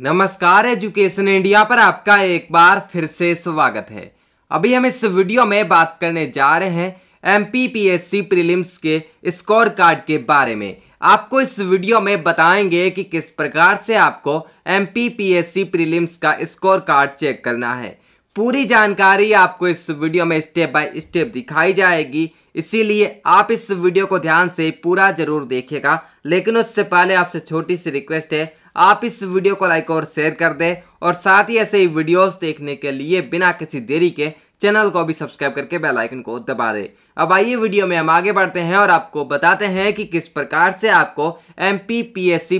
नमस्कार education India पर आपका एक बार फिर से स्वागत है अभी हम इस वीडियो में बात करने जा रहे हैं एम पी प्रीलिम्स के स्कोर कार्ड के बारे में आपको इस वीडियो में बताएंगे कि किस प्रकार से आपको एम पी प्रीलिम्स का स्कोर कार्ड चेक करना है पूरी जानकारी आपको इस वीडियो में स्टेप बाय स्टेप दिखाई जाएगी इसीलिए आप इस वीडियो को ध्यान से पूरा जरूर देखिएगा लेकिन उससे पहले आपसे छोटी सी रिक्वेस्ट है आप इस वीडियो को लाइक और शेयर कर दें और साथ ही ऐसे ही वीडियोस देखने के लिए बिना किसी देरी के चैनल को भी सब्सक्राइब करके बेल आइकन को दबा दें अब आइए वीडियो में हम आगे बढ़ते हैं और आपको बताते हैं कि किस प्रकार से आपको M P P S C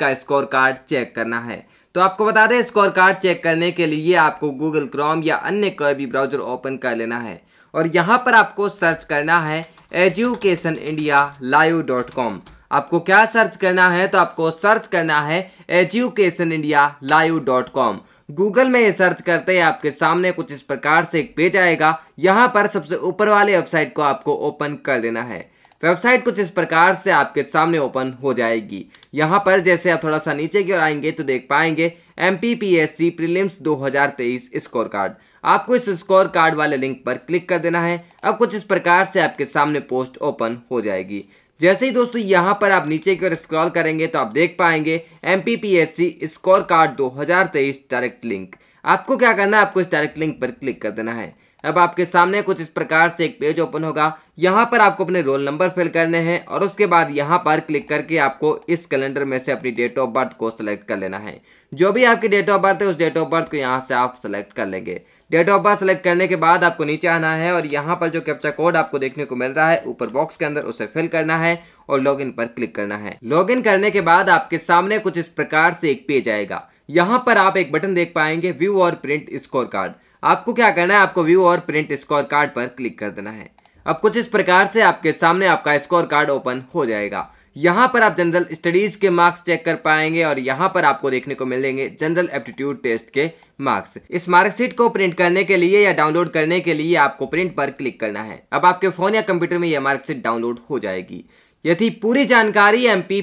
का स्कोर कार्ड चेक करना है तो आपको बता दें स्कोर कार्ड चेक करने के लिए आपको गूगल क्रोम या अन्य कोई भी ब्राउजर ओपन कर लेना है और यहाँ पर आपको सर्च करना है education India live dot com आपको क्या सर्च करना है तो आपको सर्च करना है education India live dot com Google में ये सर्च करते ही आपके सामने कुछ इस प्रकार से एक पेज आएगा यहाँ पर सबसे ऊपर वाले वेबसाइट को आपको ओपन कर देना है वेबसाइट कुछ इस प्रकार से आपके सामने ओपन हो जाएगी यहाँ पर जैसे आप थोड़ा सा नीचे की ओर आएंगे तो देख पाएंगे M P P S C दो हजार तेईस स्कोर कार्ड आपको इस स्कोर कार्ड वाले लिंक पर क्लिक कर देना है अब कुछ इस प्रकार से आपके सामने पोस्ट ओपन हो जाएगी जैसे ही दोस्तों यहाँ पर आप नीचे की ओर स्क्रॉल करेंगे तो आप देख पाएंगे M P P S C score card दो हजार तेईस डायरेक्ट लिंक आपको क्या करना है आपको इस डायरेक्ट लिंक पर क्लिक कर देना है अब आपके सामने कुछ इस प्रकार से एक पेज ओपन होगा यहाँ पर आपको अपने रोल नंबर फिल करने हैं और उसके बाद यहाँ पर क्लिक करके आपको इस कैलेंडर में से अपनी डेट ऑफ बर्थ को सिलेक्ट कर लेना है जो भी आपकी डेट ऑफ बर्थ है उस डेट ऑफ बर्थ को यहाँ से आप सेलेक्ट कर लेंगे डेट ऑफ बर्थ सेलेक्ट करने के बाद आपको नीचे आना है और यहाँ पर जो कैप्चा कोड आपको देखने को मिल रहा है ऊपर बॉक्स के अंदर उसे फिल करना है और लॉगिन पर क्लिक करना है लॉगिन करने के बाद आपके सामने कुछ इस प्रकार से एक पेज आएगा यहाँ पर आप एक बटन देख पाएंगे व्यू और प्रिंट स्कोर कार्ड आपको क्या करना है आपको व्यू और प्रिंट स्कोर कार्ड पर क्लिक कर देना है अब कुछ इस प्रकार से आपके सामने आपका स्कोर कार्ड ओपन हो जाएगा यहाँ पर आप जनरल स्टडीज़ के मार्क्स चेक कर पाएंगे और यहाँ पर आपको देखने को मिलेंगे जनरल एप्टीट्यूड टेस्ट के मार्क्स इस मार्कशीट को प्रिंट करने के लिए या डाउनलोड करने के लिए आपको प्रिंट पर क्लिक करना है अब आपके फ़ोन या कंप्यूटर में यह मार्कशीट डाउनलोड हो जाएगी यदि पूरी जानकारी एम पी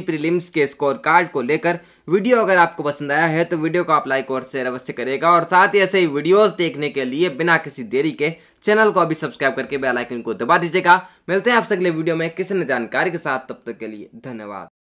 प्रीलिम्स के स्कोर कार्ड को लेकर वीडियो अगर आपको पसंद आया है तो वीडियो को आप लाइक और शेयर अवश्य करेगा और साथ ही ऐसे ही वीडियोस देखने के लिए बिना किसी देरी के चैनल को अभी सब्सक्राइब करके बेल आइकन को दबा दीजिएगा मिलते हैं आपसे अगले वीडियो में किसी न जानकारी के साथ तब तक के लिए धन्यवाद